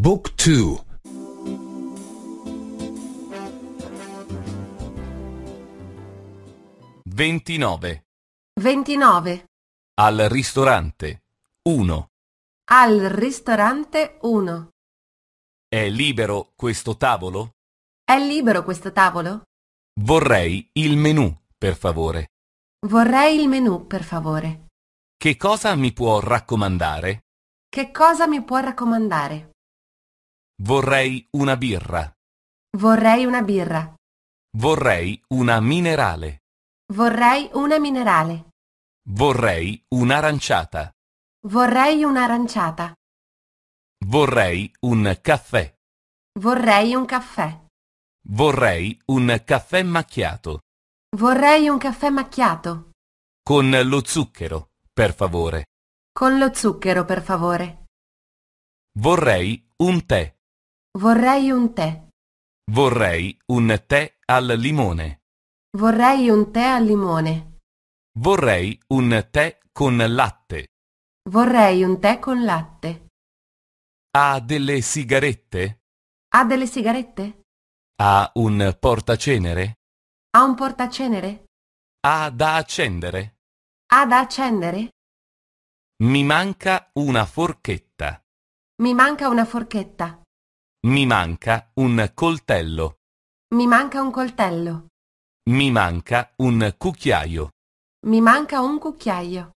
Book 2 29 29 Al ristorante 1 Al ristorante 1 È libero questo tavolo? È libero questo tavolo? Vorrei il menù, per favore. Vorrei il menù, per favore. Che cosa mi può raccomandare? Che cosa mi può raccomandare? Vorrei una birra. Vorrei una birra. Vorrei una minerale. Vorrei una minerale. Vorrei un'aranciata. Vorrei un'aranciata. Vorrei un caffè. Vorrei un caffè. Vorrei un caffè macchiato. Vorrei un caffè macchiato. Con lo zucchero, per favore. Con lo zucchero, per favore. Vorrei un tè. Vorrei un tè. Vorrei un tè al limone. Vorrei un tè al limone. Vorrei un tè con latte. Vorrei un tè con latte. Ha delle sigarette? Ha delle sigarette? Ha un portacenere? Ha un portacenere? Ha da accendere? Ha da accendere? Mi manca una forchetta. Mi manca una forchetta. Mi manca un coltello. Mi manca un coltello. Mi manca un cucchiaio. Mi manca un cucchiaio.